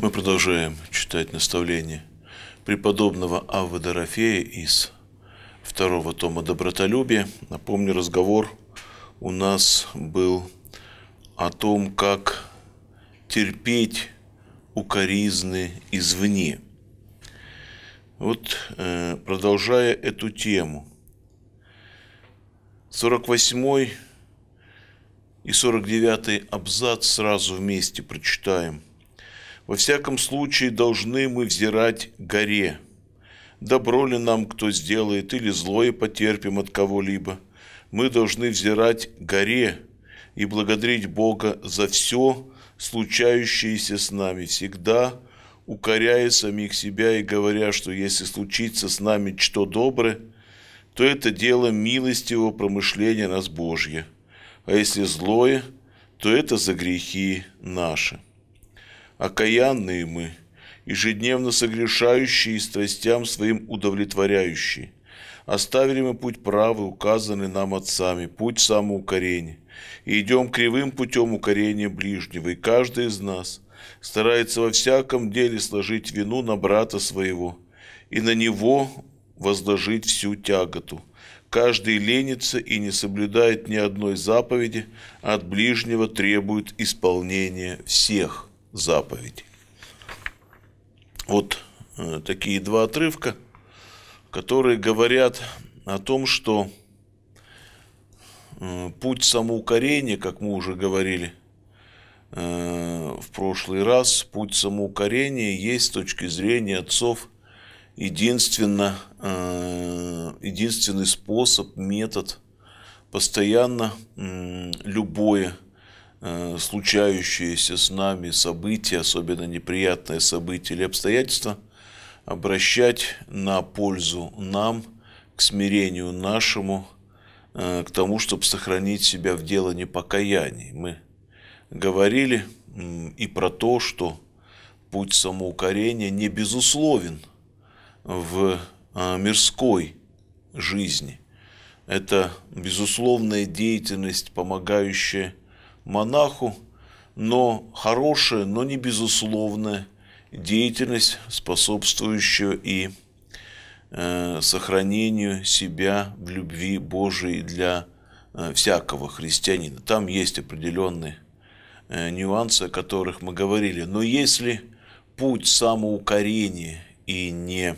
Мы продолжаем читать наставление преподобного Авва Дорофея из второго тома «Добротолюбие». Напомню, разговор у нас был о том, как терпеть укоризны извне. Вот э, продолжая эту тему, 48 и 49 абзац сразу вместе прочитаем. «Во всяком случае должны мы взирать горе, добро ли нам кто сделает, или злое потерпим от кого-либо. Мы должны взирать горе и благодарить Бога за все, случающееся с нами, всегда укоряя самих себя и говоря, что если случится с нами что доброе, то это дело милостивого промышления нас Божье, а если злое, то это за грехи наши. Окаянные мы, ежедневно согрешающие и страстям своим удовлетворяющие, оставили мы путь правый, указанный нам отцами, путь самоукорения, и идем кривым путем укорения ближнего, и каждый из нас старается во всяком деле сложить вину на брата своего и на него возложить всю тяготу. Каждый ленится и не соблюдает ни одной заповеди, а от ближнего требует исполнения всех заповедей. Вот э, такие два отрывка, которые говорят о том, что Э, путь самоукорения, как мы уже говорили э, в прошлый раз, путь самоукорения есть с точки зрения отцов единственно, э, единственный способ, метод, постоянно любое случающееся с нами событие, особенно неприятное событие или обстоятельство, обращать на пользу нам, к смирению нашему – Э, к тому, чтобы сохранить себя в дело непокаяний. Мы говорили и про то, что путь самоукорения не безусловен в э, мирской жизни. Это безусловная деятельность, помогающая монаху, но хорошая, но не безусловная деятельность, способствующая и Э, сохранению себя в любви Божией для э, всякого христианина. Там есть определенные э, нюансы, о которых мы говорили. Но если путь самоукорения и не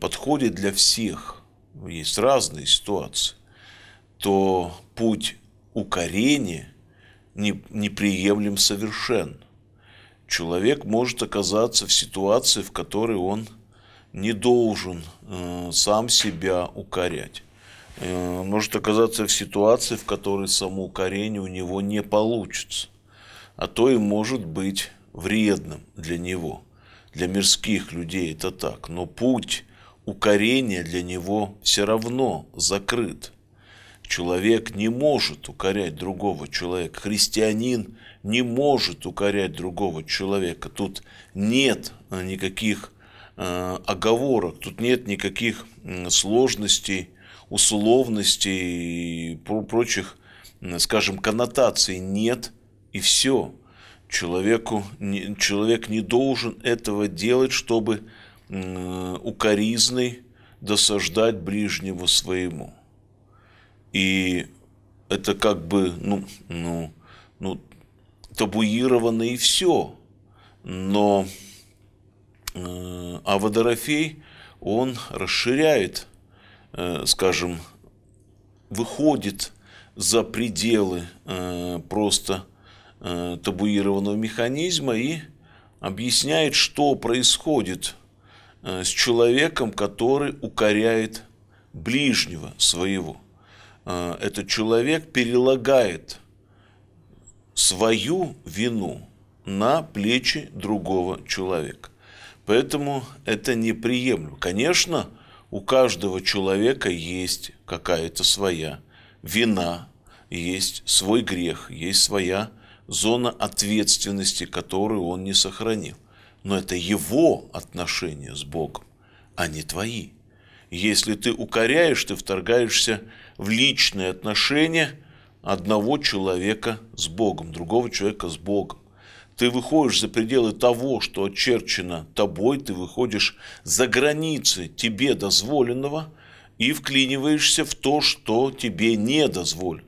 подходит для всех, есть разные ситуации, то путь укорения не, неприемлем совершенно. Человек может оказаться в ситуации, в которой он – не должен э, сам себя укорять. Э, может оказаться в ситуации, в которой самоукорение у него не получится, а то и может быть вредным для него. Для мирских людей это так, но путь укорения для него все равно закрыт. Человек не может укорять другого человека. Христианин не может укорять другого человека. Тут нет никаких Э, оговорок, тут нет никаких сложностей, условностей и прочих, скажем, коннотаций нет, и все. Человеку, человек не должен этого делать, чтобы укоризной досаждать ближнего своему. И это как бы, ну, ну, ну табуировано и все. Но Э, а водорофей, он расширяет, э, скажем, выходит за пределы э, просто табуированного механизма и объясняет, что происходит с человеком, который укоряет ближнего своего. Этот человек перелагает свою вину на плечи другого человека. Поэтому это неприемлемо. Конечно, у каждого человека есть какая-то своя вина, есть свой грех, есть своя зона ответственности, которую он не сохранил. Но это его отношения с Богом, а не твои. Если ты укоряешь, ты вторгаешься в личные отношения одного человека с Богом, другого человека с Богом ты выходишь за пределы того, что очерчено тобой, ты выходишь за границы тебе дозволенного и вклиниваешься в то, что тебе не дозволено.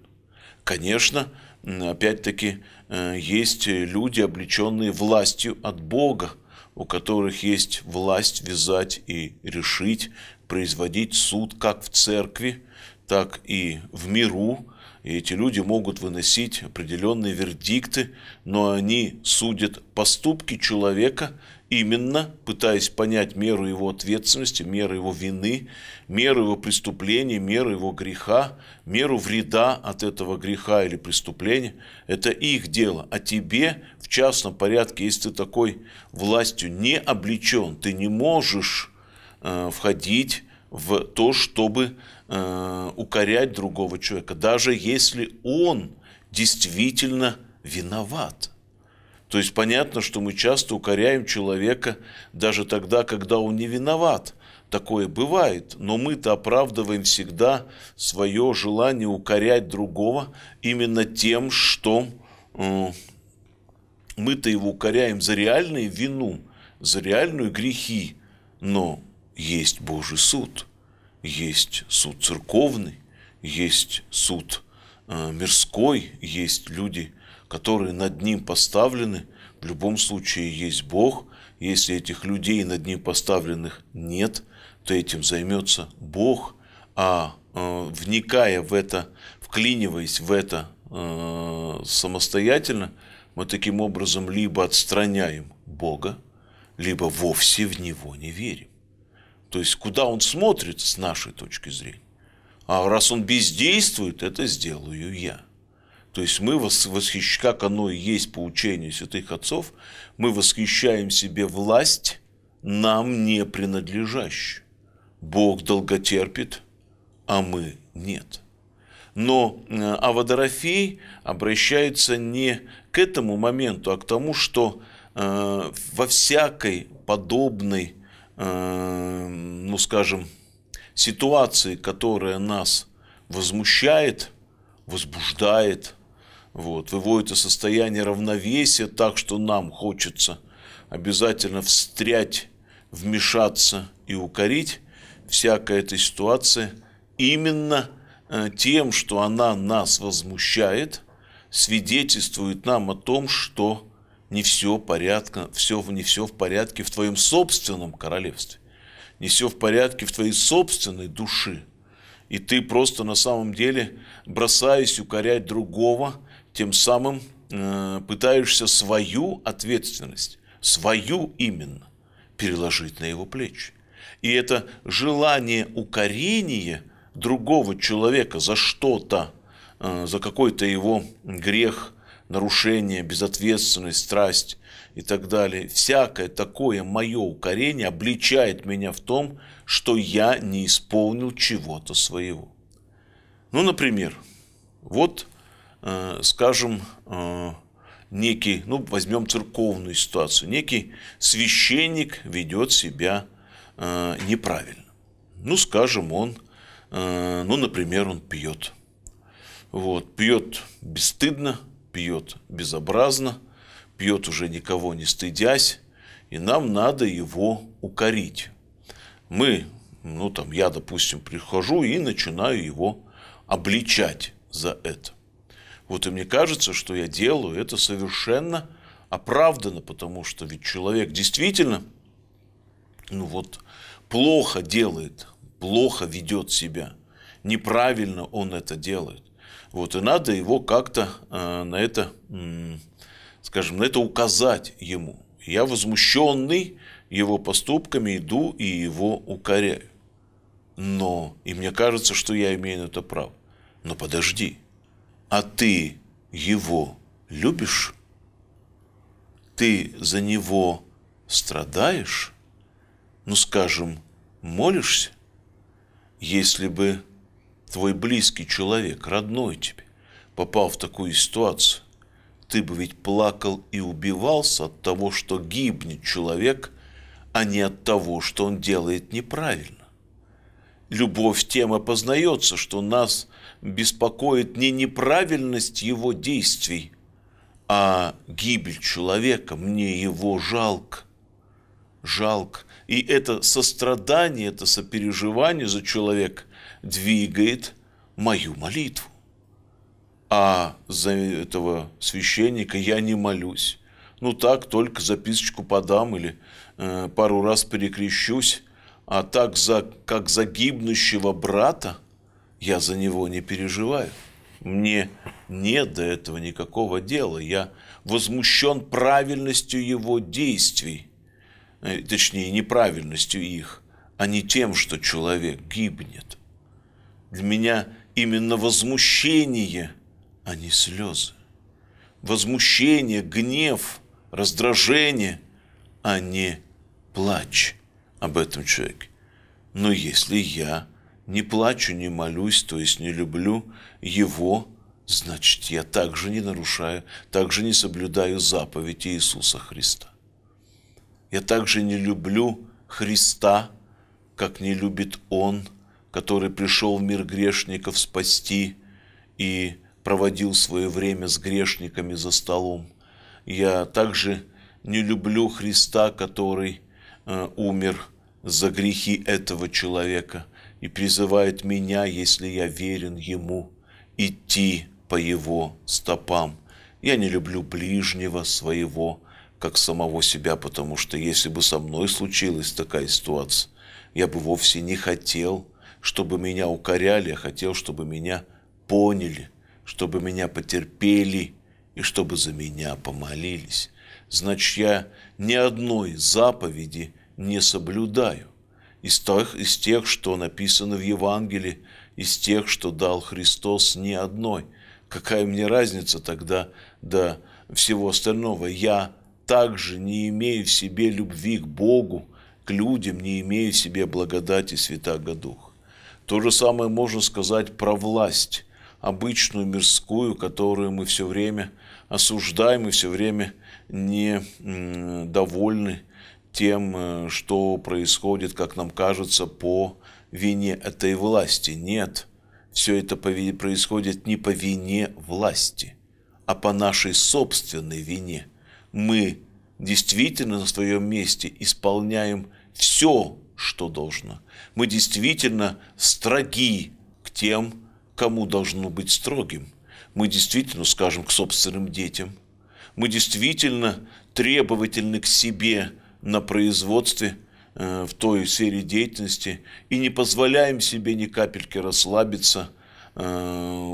Конечно, опять-таки, э, есть люди, облеченные властью от Бога, у которых есть власть вязать и решить, производить суд как в церкви, так и в миру, и эти люди могут выносить определенные вердикты, но они судят поступки человека, именно пытаясь понять меру его ответственности, меру его вины, меру его преступления, меру его греха, меру вреда от этого греха или преступления. Это их дело. А тебе в частном порядке, если ты такой властью не обличен, ты не можешь э, входить в то, чтобы э, укорять другого человека, даже если он действительно виноват. То есть понятно, что мы часто укоряем человека даже тогда, когда он не виноват. Такое бывает, но мы-то оправдываем всегда свое желание укорять другого именно тем, что э, мы-то его укоряем за реальную вину, за реальную грехи, но есть Божий суд – есть суд церковный, есть суд э, мирской, есть люди, которые над ним поставлены. В любом случае есть Бог. Если этих людей над ним поставленных нет, то этим займется Бог. А э, вникая в это, вклиниваясь в это э, самостоятельно, мы таким образом либо отстраняем Бога, либо вовсе в Него не верим. То есть, куда он смотрит с нашей точки зрения. А раз он бездействует, это сделаю я. То есть мы восхищаем, как оно и есть по учению святых отцов, мы восхищаем себе власть, нам не принадлежащую. Бог долготерпит, а мы нет. Но э, Аводорофей обращается не к этому моменту, а к тому, что э, во всякой подобной Э, ну скажем, ситуации, которая нас возмущает, возбуждает, вот, выводит из состояния равновесия так, что нам хочется обязательно встрять, вмешаться и укорить всякая эта ситуация именно э, тем, что она нас возмущает, свидетельствует нам о том, что не все порядка, все, не все в порядке в твоем собственном королевстве, не все в порядке в твоей собственной души. И ты просто на самом деле, бросаясь укорять другого, тем самым э, пытаешься свою ответственность, свою именно, переложить на его плечи. И это желание укорения другого человека за что-то, э, за какой-то его грех – нарушение, безответственность, страсть и так далее. Всякое такое мое укорение обличает меня в том, что я не исполнил чего-то своего. Ну, например, вот, э, скажем, э, некий, ну, возьмем церковную ситуацию, некий священник ведет себя э, неправильно. Ну, скажем, он, э, ну, например, он пьет. Вот, пьет бесстыдно, пьет безобразно, пьет уже никого не стыдясь, и нам надо его укорить. Мы, ну там я, допустим, прихожу и начинаю его обличать за это. Вот и мне кажется, что я делаю это совершенно оправданно, потому что ведь человек действительно, ну вот, плохо делает, плохо ведет себя, неправильно он это делает. Вот, и надо его как-то э, на это, э, скажем, на это указать ему. Я возмущенный его поступками иду и его укоряю. Но, и мне кажется, что я имею на это право. Но подожди, а ты его любишь? Ты за него страдаешь? Ну, скажем, молишься? Если бы твой близкий человек, родной тебе, попал в такую ситуацию, ты бы ведь плакал и убивался от того, что гибнет человек, а не от того, что он делает неправильно. Любовь тем опознается, что нас беспокоит не неправильность его действий, а гибель человека, мне его жалко. Жалко. И это сострадание, это сопереживание за человека двигает мою молитву. А за этого священника я не молюсь. Ну так, только записочку подам или э, пару раз перекрещусь, а так, за, как за гибнущего брата, я за него не переживаю. Мне нет до этого никакого дела. Я возмущен правильностью его действий, э, точнее, неправильностью их, а не тем, что человек гибнет в меня именно возмущение, а не слезы. Возмущение, гнев, раздражение, а не плач об этом человеке. Но если я не плачу, не молюсь, то есть не люблю его, значит, я также не нарушаю, также не соблюдаю заповеди Иисуса Христа. Я также не люблю Христа, как не любит Он который пришел в мир грешников спасти и проводил свое время с грешниками за столом. Я также не люблю Христа, который э, умер за грехи этого человека и призывает меня, если я верен Ему, идти по Его стопам. Я не люблю ближнего своего, как самого себя, потому что если бы со мной случилась такая ситуация, я бы вовсе не хотел – чтобы меня укоряли, я хотел, чтобы меня поняли, чтобы меня потерпели и чтобы за меня помолились. Значит, я ни одной заповеди не соблюдаю из тех, из тех, что написано в Евангелии, из тех, что дал Христос, ни одной. Какая мне разница тогда до всего остального? Я также не имею в себе любви к Богу, к людям, не имею в себе благодати Святаго Духа. То же самое можно сказать про власть, обычную мирскую, которую мы все время осуждаем и все время не довольны тем, э, что происходит, как нам кажется, по вине этой власти. Нет, все это происходит не по вине власти, а по нашей собственной вине. Мы действительно на своем месте исполняем все что должно. Мы действительно строги к тем, кому должно быть строгим. Мы действительно ну, скажем к собственным детям. Мы действительно требовательны к себе на производстве э, в той сфере деятельности и не позволяем себе ни капельки расслабиться, э,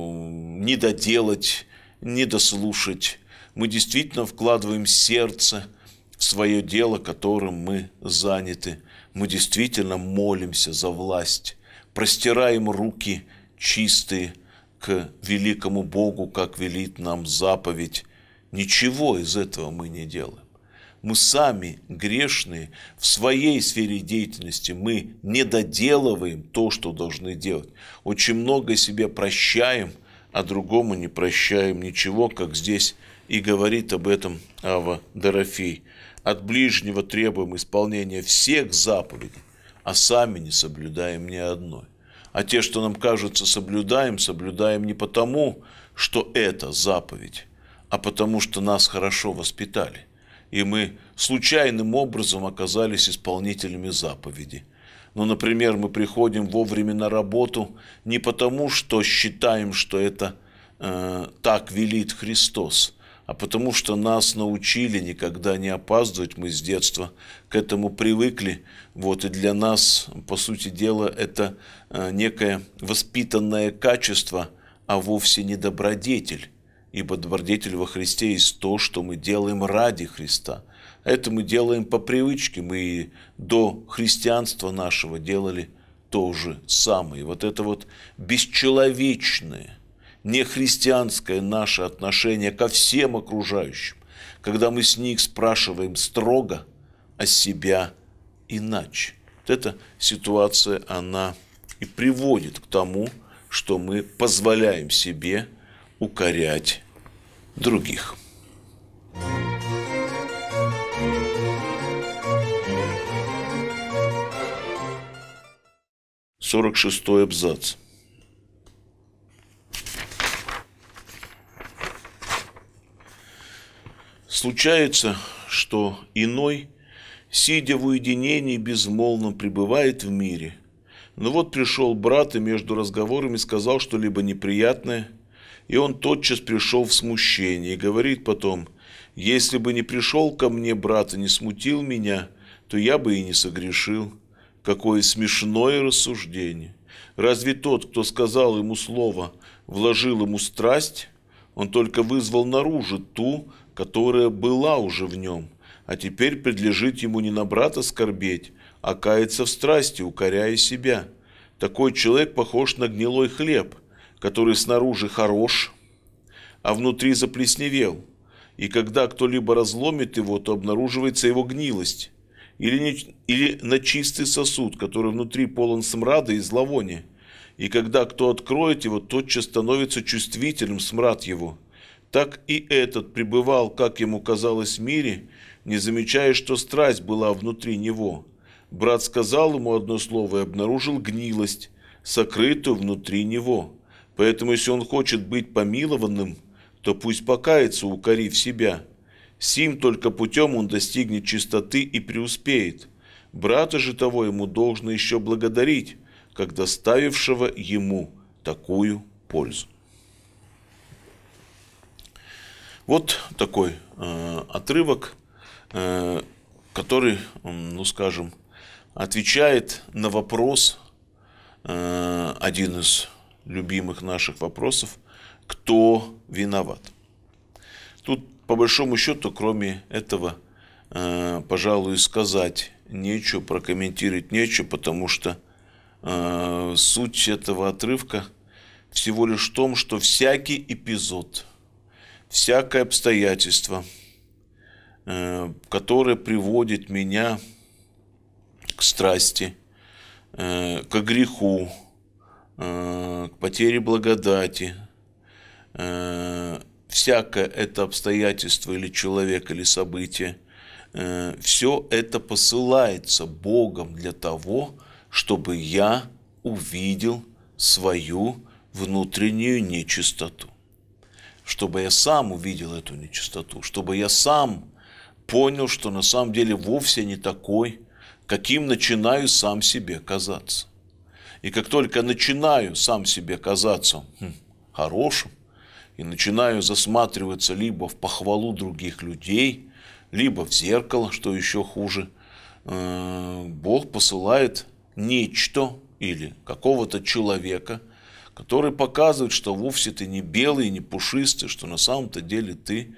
не доделать, не дослушать. Мы действительно вкладываем сердце – свое дело, которым мы заняты. Мы действительно молимся за власть, простираем руки чистые к великому Богу, как велит нам заповедь. Ничего из этого мы не делаем. Мы сами грешные, в своей сфере деятельности мы не доделываем то, что должны делать. Очень много себе прощаем, а другому не прощаем ничего, как здесь и говорит об этом Ава Дорофей от ближнего требуем исполнения всех заповедей, а сами не соблюдаем ни одной. А те, что нам кажется соблюдаем, соблюдаем не потому, что это заповедь, а потому что нас хорошо воспитали, и мы случайным образом оказались исполнителями заповеди. Но, ну, например, мы приходим вовремя на работу не потому, что считаем, что это э, – так велит Христос, а потому что нас научили никогда не опаздывать, мы с детства к этому привыкли, вот, и для нас, по сути дела, это э, некое воспитанное качество, а вовсе не добродетель, ибо добродетель во Христе есть то, что мы делаем ради Христа. Это мы делаем по привычке, мы и до христианства нашего делали то же самое. Вот это вот бесчеловечное – нехристианское наше отношение ко всем окружающим, когда мы с них спрашиваем строго о себя иначе. Вот эта ситуация, она и приводит к тому, что мы позволяем себе укорять других. Сорок шестой абзац. Случается, что иной, сидя в уединении, безмолвно пребывает в мире. Но ну вот пришел брат и между разговорами сказал что-либо неприятное, и он тотчас пришел в смущение и говорит потом, «Если бы не пришел ко мне брат и не смутил меня, то я бы и не согрешил». Какое смешное рассуждение! Разве тот, кто сказал ему слово, вложил ему страсть? Он только вызвал наружу ту, которая была уже в нем, а теперь предлежит ему не на брата скорбеть, а каяться в страсти, укоряя себя. Такой человек похож на гнилой хлеб, который снаружи хорош, а внутри заплесневел, и когда кто-либо разломит его, то обнаруживается его гнилость, или, не, или на чистый сосуд, который внутри полон смрада и зловония, и когда кто откроет его, тотчас становится чувствительным смрад его – так и этот пребывал, как ему казалось, в мире, не замечая, что страсть была внутри него. Брат сказал ему одно слово и обнаружил гнилость, сокрытую внутри него. Поэтому, если он хочет быть помилованным, то пусть покается, укорив себя. Сим только путем он достигнет чистоты и преуспеет. Брата же того ему должно еще благодарить, как доставившего ему такую пользу. Вот такой э, отрывок, э, который, ну скажем, отвечает на вопрос, э, один из любимых наших вопросов, кто виноват. Тут, по большому счету, кроме этого, э, пожалуй, сказать нечего, прокомментировать нечего, потому что э, суть этого отрывка всего лишь в том, что всякий эпизод – всякое обстоятельство, э, которое приводит меня к страсти, э, к греху, э, к потере благодати, всякое это обстоятельство или человек, или событие, все это посылается Богом для того, чтобы я увидел свою внутреннюю нечистоту чтобы я сам увидел эту нечистоту, чтобы я сам понял, что на самом деле вовсе не такой, каким начинаю сам себе казаться. И как только начинаю сам себе казаться хм, хорошим, и начинаю засматриваться либо в похвалу других людей, либо в зеркало, что еще хуже, э, Бог посылает нечто или какого-то человека – который показывает, что вовсе ты не белый, не пушистый, что на самом-то деле ты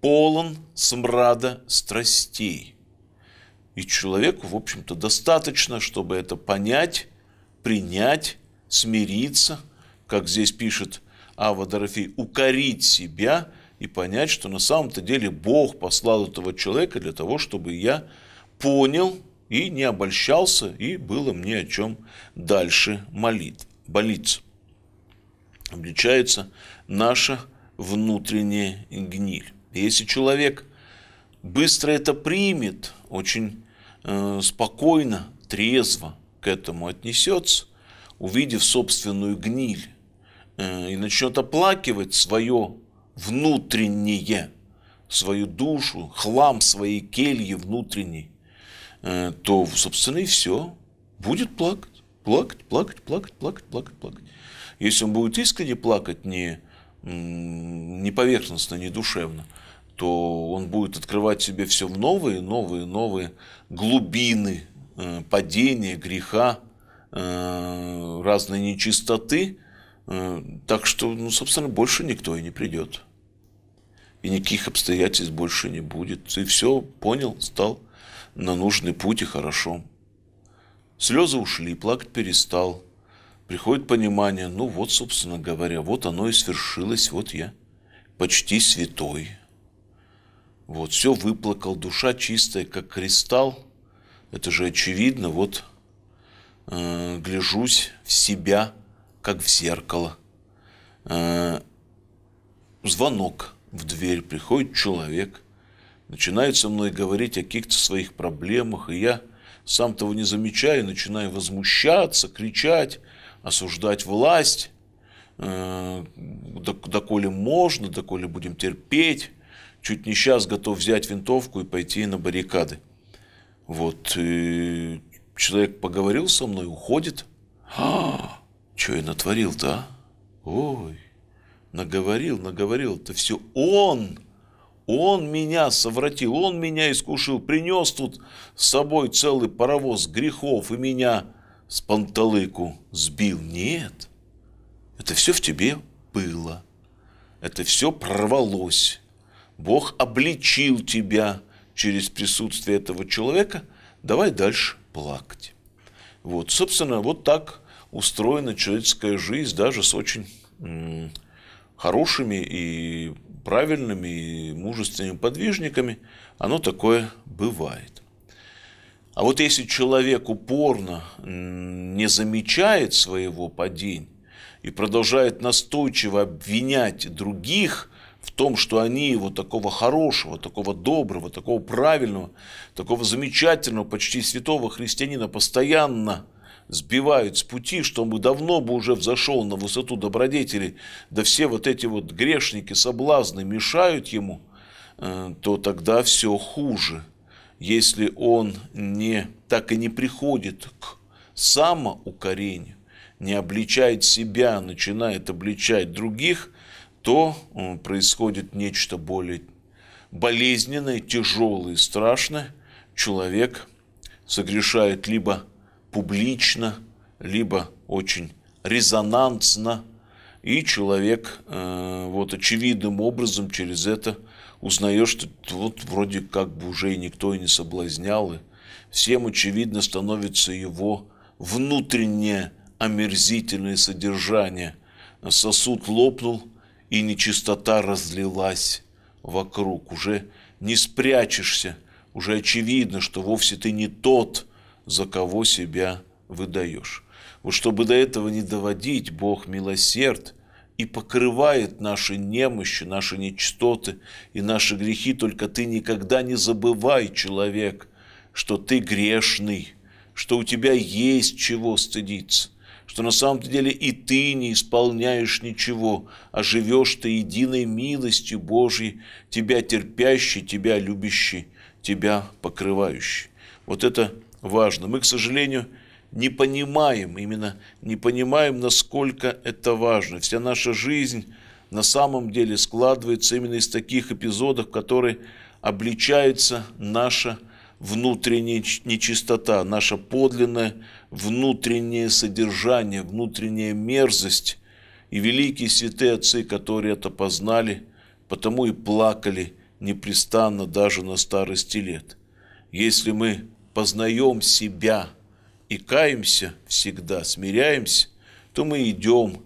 полон смрада страстей. И человеку, в общем-то, достаточно, чтобы это понять, принять, смириться, как здесь пишет Ава Дорофей, укорить себя и понять, что на самом-то деле Бог послал этого человека для того, чтобы я понял и не обольщался, и было мне о чем дальше молить, болиться обличается наша внутренняя гниль. Если человек быстро это примет, очень э, спокойно, трезво к этому отнесется, увидев собственную гниль, э, и начнет оплакивать свое внутреннее, свою душу, хлам своей кельи внутренней, э, то, собственно, и все. Будет плакать, плакать, плакать, плакать, плакать, плакать, плакать. Если он будет искренне плакать, не, не поверхностно, не душевно, то он будет открывать себе все в новые, новые, новые глубины э, падения, греха, э, разной нечистоты. Э, так что, ну, собственно, больше никто и не придет. И никаких обстоятельств больше не будет. И все, понял, стал на нужный путь и хорошо. Слезы ушли, плакать перестал приходит понимание, ну вот, собственно говоря, вот оно и свершилось, вот я почти святой. Вот, все выплакал, душа чистая, как кристалл. Это же очевидно, вот э, гляжусь в себя, как в зеркало. Э, звонок в дверь, приходит человек, начинает со мной говорить о каких-то своих проблемах, и я сам того не замечаю, начинаю возмущаться, кричать, осуждать власть, э, доколе можно, доколе будем терпеть. Чуть не сейчас готов взять винтовку и пойти на баррикады. Вот, и человек поговорил со мной, уходит. А, что я натворил да? Ой, наговорил, наговорил. Это все он, он меня совратил, он меня искушил, принес тут с собой целый паровоз грехов и меня с панталыку сбил. Нет, это все в тебе было. Это все прорвалось. Бог обличил тебя через присутствие этого человека. Давай дальше плакать. Вот, собственно, вот так устроена человеческая жизнь, даже с очень хорошими и правильными и мужественными подвижниками, оно такое бывает. А вот если человек упорно не замечает своего падения и продолжает настойчиво обвинять других в том, что они его такого хорошего, такого доброго, такого правильного, такого замечательного, почти святого христианина постоянно сбивают с пути, что он бы давно бы уже взошел на высоту добродетели, да все вот эти вот грешники, соблазны мешают ему, э, то тогда все хуже – если он не, так и не приходит к самоукорению, не обличает себя, начинает обличать других, то происходит нечто более болезненное, тяжелое и страшное. Человек согрешает либо публично, либо очень резонансно, и человек э, вот очевидным образом через это – узнаешь, что вот вроде как бы уже и никто и не соблазнял, и всем очевидно становится его внутреннее омерзительное содержание. Сосуд лопнул, и нечистота разлилась вокруг. Уже не спрячешься, уже очевидно, что вовсе ты не тот, за кого себя выдаешь. Вот чтобы до этого не доводить, Бог милосерд – и покрывает наши немощи, наши нечистоты и наши грехи. Только ты никогда не забывай, человек, что ты грешный, что у тебя есть чего стыдиться, что на самом деле и ты не исполняешь ничего, а живешь ты единой милостью Божьей, тебя терпящей, тебя любящей, тебя покрывающей. Вот это важно. Мы, к сожалению, не понимаем, именно не понимаем, насколько это важно. Вся наша жизнь на самом деле складывается именно из таких эпизодов, в которые обличается наша внутренняя нечистота, наше подлинное внутреннее содержание, внутренняя мерзость. И великие святые отцы, которые это познали, потому и плакали непрестанно даже на старости лет. Если мы познаем себя – и каемся всегда, смиряемся, то мы идем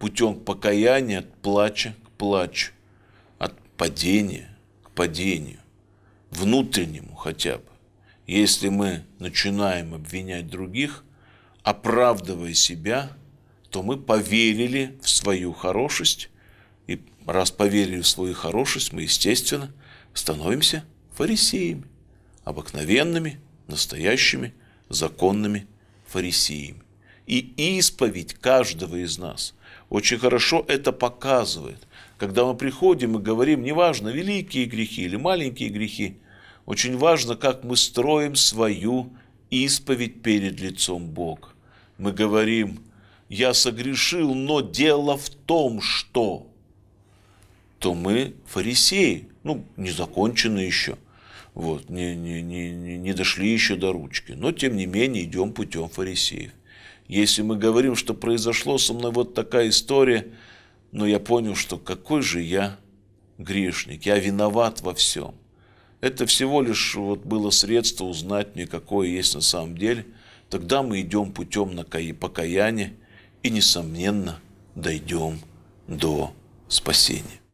путем покаяния от плача к плачу, от падения к падению, внутреннему хотя бы. Если мы начинаем обвинять других, оправдывая себя, то мы поверили в свою хорошесть, и раз поверили в свою хорошесть, мы, естественно, становимся фарисеями, обыкновенными, настоящими – законными фарисеями. И исповедь каждого из нас очень хорошо это показывает. Когда мы приходим и говорим, неважно, великие грехи или маленькие грехи, очень важно, как мы строим свою исповедь перед лицом Бога. Мы говорим, я согрешил, но дело в том, что то мы фарисеи, ну, незаконченные еще – вот, не, не, не, не дошли еще до ручки. Но, тем не менее, идем путем фарисеев. Если мы говорим, что произошло со мной вот такая история, но я понял, что какой же я грешник, я виноват во всем. Это всего лишь вот было средство узнать мне, какое есть на самом деле. Тогда мы идем путем на покаяния и, несомненно, дойдем до спасения.